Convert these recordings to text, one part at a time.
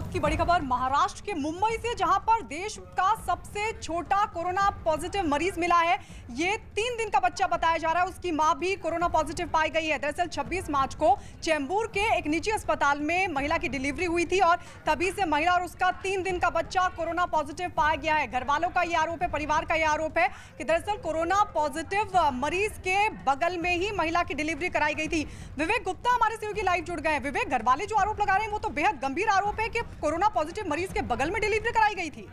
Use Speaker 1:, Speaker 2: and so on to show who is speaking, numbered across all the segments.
Speaker 1: वक्त की बड़ी खबर महाराष्ट्र के मुंबई से जहां पर देश का सबसे छोटा कोरोना पॉजिटिव मरीज मिला है ये तीन दिन का बच्चा बताया जा रहा है उसकी मां भी कोरोना पॉजिटिव पाई गई है दरअसल 26 मार्च को चेंबूर के एक निजी अस्पताल में महिला की डिलीवरी हुई थी और तभी से महिला और उसका तीन दिन का बच्चा कोरोना पॉजिटिव पाया गया है घर वालों का ये आरोप है परिवार का ये आरोप है कि दरअसल कोरोना पॉजिटिव मरीज के बगल में ही महिला की डिलीवरी कराई गई थी विवेक गुप्ता हमारे सहयोगी लाइव जुड़ गए विवेक घर वाले जो आरोप लगा रहे हैं वो तो बेहद गंभीर आरोप है कि कोरोना पॉजिटिव मरीज के बगल में डिलीवरी कराई गई थी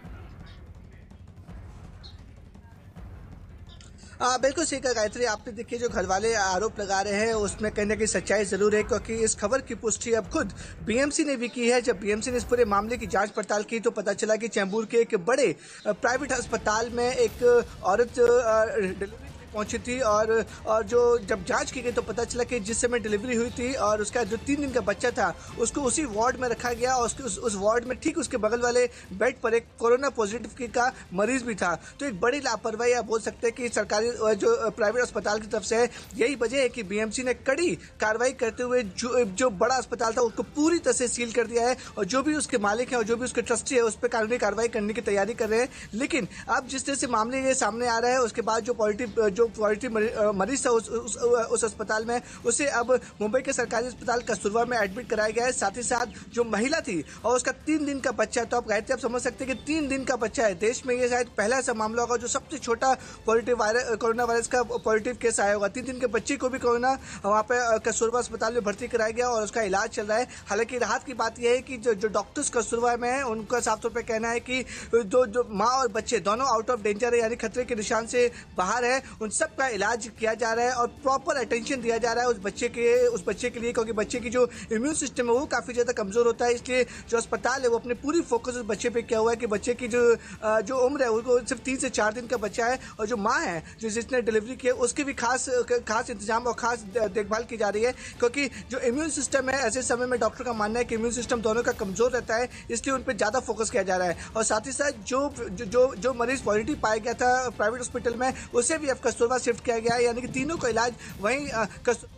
Speaker 2: आ, हाँ, बिल्कुल सही कहा गायत्री आपने देखिए जो घर वाले आरोप लगा रहे हैं उसमें कहने की सच्चाई जरूर है क्योंकि इस खबर की पुष्टि अब खुद बीएमसी ने भी की है जब बीएमसी ने इस पूरे मामले की जांच पड़ताल की तो पता चला कि चैम्बूर के एक बड़े प्राइवेट अस्पताल में एक औरत डिलीवरी पहुंची थी और और जो जब जांच की गई तो पता चला कि जिस समय डिलीवरी हुई थी और उसका जो तीन दिन का बच्चा था उसको उसी वार्ड में रखा गया और उसके उस, उस वार्ड में ठीक उसके बगल वाले बेड पर एक कोरोना पॉजिटिव का मरीज भी था तो एक बड़ी लापरवाही आप बोल सकते हैं कि सरकारी जो प्राइवेट अस्पताल की तरफ से यही वजह है कि बीएमसी ने कड़ी कार्रवाई करते हुए जो जो बड़ा अस्पताल था उसको पूरी तरह से सील कर दिया है और जो भी उसके मालिक है और जो भी उसके ट्रस्टी है उस पर कानूनी कार्रवाई करने की तैयारी कर रहे हैं लेकिन अब जिस तरह से मामले ये सामने आ रहा है उसके बाद जो पॉजिटिव जो क्वालिटी मरीज था उस, उस, उस अस्पताल में उसे अब मुंबई के सरकारी अस्पताल कस्तूरबा में एडमिट कराया गया है साथ ही साथ जो महिला थी और उसका तीन दिन का बच्चा तो आप थे आप समझ सकते हैं कि तीन दिन का बच्चा है देश में ये शायद पहला ऐसा मामला होगा जो सबसे छोटा पॉजिटिव कोरोना वायरस का पॉजिटिव केस आया होगा तीन दिन के बच्चे को भी कोरोना वहाँ पर कस्तूरबा अस्पताल में भर्ती कराया गया और उसका इलाज चल रहा है हालांकि राहत की बात यह है कि जो जो डॉक्टर्स कस्तूरबा में है उनका साफ तौर पर कहना है कि जो जो माँ और बच्चे दोनों आउट ऑफ डेंजर है यानी खतरे के निशान से बाहर है उन सब का इलाज किया जा रहा है और प्रॉपर अटेंशन दिया जा रहा है उस बच्चे के उस बच्चे के लिए क्योंकि बच्चे की जो इम्यून सिस्टम है वो काफ़ी ज़्यादा कमज़ोर होता है इसलिए जो अस्पताल है वो अपने पूरी फोकस उस बच्चे पर किया हुआ है कि बच्चे की जो जो उम्र है वो सिर्फ तीन से चार दिन का बच्चा है और जो माँ है जो जिसने डिलीवरी की है उसकी भी खास खास इंतजाम और खास देखभाल की जा रही है क्योंकि जो इम्यून सिस्टम है ऐसे समय में डॉक्टर का मानना है कि इम्यून सिस्टम दोनों का कमज़ोर रहता है इसलिए उन पर ज़्यादा फोकस किया जा रहा है और साथ ही साथ जो जो जो मरीज़ पॉजिटिव पाया गया था प्राइवेट हॉस्पिटल में उसे भी अफकोर्स कस्तूरबा शिफ्ट किया गया है यानी कि तीनों का इलाज वहीं